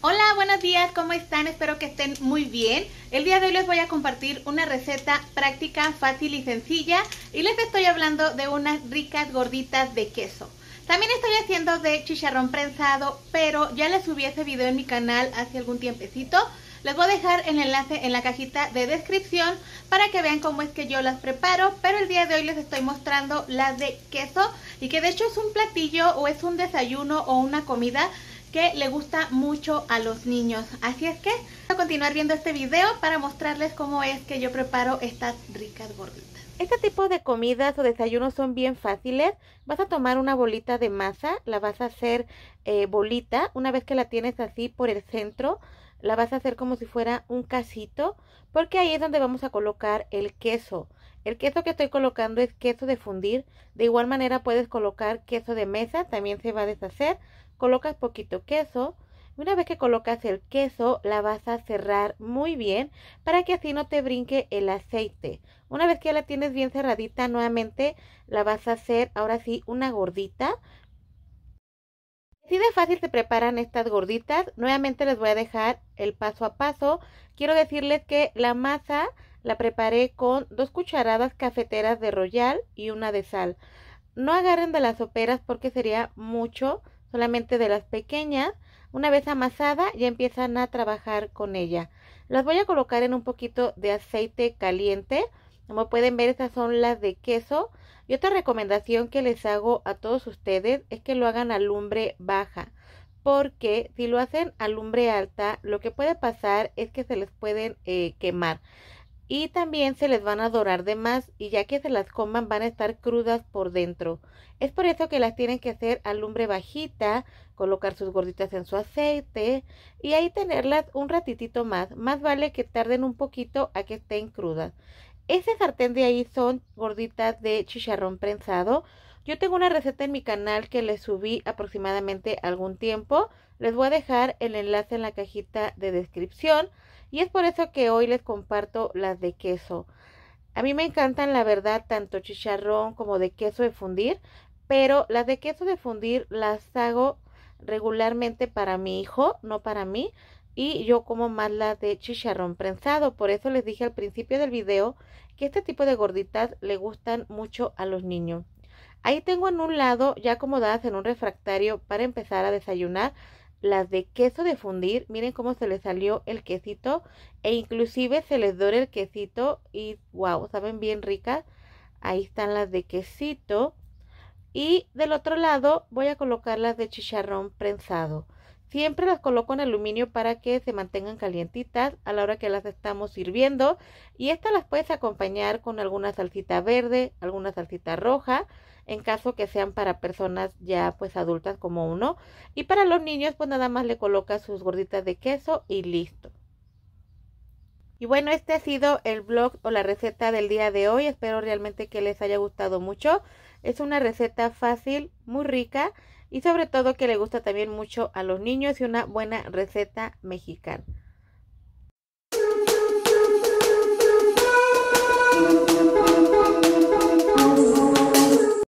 Hola, buenos días, ¿cómo están? Espero que estén muy bien. El día de hoy les voy a compartir una receta práctica, fácil y sencilla y les estoy hablando de unas ricas gorditas de queso. También estoy haciendo de chicharrón prensado, pero ya les subí ese video en mi canal hace algún tiempecito. Les voy a dejar el enlace en la cajita de descripción para que vean cómo es que yo las preparo, pero el día de hoy les estoy mostrando las de queso y que de hecho es un platillo o es un desayuno o una comida que le gusta mucho a los niños. Así es que voy a continuar viendo este video para mostrarles cómo es que yo preparo estas ricas gorditas. Este tipo de comidas o desayunos son bien fáciles. Vas a tomar una bolita de masa, la vas a hacer eh, bolita. Una vez que la tienes así por el centro, la vas a hacer como si fuera un casito, porque ahí es donde vamos a colocar el queso. El queso que estoy colocando es queso de fundir. De igual manera puedes colocar queso de mesa, también se va a deshacer. Colocas poquito queso. y Una vez que colocas el queso, la vas a cerrar muy bien para que así no te brinque el aceite. Una vez que la tienes bien cerradita, nuevamente la vas a hacer ahora sí una gordita. Así de fácil se preparan estas gorditas. Nuevamente les voy a dejar el paso a paso. Quiero decirles que la masa la preparé con dos cucharadas cafeteras de royal y una de sal. No agarren de las soperas porque sería mucho, solamente de las pequeñas. Una vez amasada ya empiezan a trabajar con ella. Las voy a colocar en un poquito de aceite caliente. Como pueden ver, estas son las de queso. Y otra recomendación que les hago a todos ustedes es que lo hagan a lumbre baja. Porque si lo hacen a lumbre alta, lo que puede pasar es que se les pueden eh, quemar y también se les van a dorar de más y ya que se las coman van a estar crudas por dentro. Es por eso que las tienen que hacer a lumbre bajita, colocar sus gorditas en su aceite y ahí tenerlas un ratitito más. Más vale que tarden un poquito a que estén crudas. Ese sartén de ahí son gorditas de chicharrón prensado. Yo tengo una receta en mi canal que les subí aproximadamente algún tiempo. Les voy a dejar el enlace en la cajita de descripción. Y es por eso que hoy les comparto las de queso. A mí me encantan, la verdad, tanto chicharrón como de queso de fundir, pero las de queso de fundir las hago regularmente para mi hijo, no para mí, y yo como más las de chicharrón prensado. Por eso les dije al principio del video que este tipo de gorditas le gustan mucho a los niños. Ahí tengo en un lado ya acomodadas en un refractario para empezar a desayunar las de queso de fundir, miren cómo se les salió el quesito e inclusive se les dora el quesito y wow, saben bien ricas. Ahí están las de quesito y del otro lado voy a colocar las de chicharrón prensado. Siempre las coloco en aluminio para que se mantengan calientitas a la hora que las estamos sirviendo y estas las puedes acompañar con alguna salsita verde, alguna salsita roja en caso que sean para personas ya pues adultas como uno. Y para los niños pues nada más le coloca sus gorditas de queso y listo. Y bueno, este ha sido el blog o la receta del día de hoy. Espero realmente que les haya gustado mucho. Es una receta fácil, muy rica y sobre todo que le gusta también mucho a los niños y una buena receta mexicana.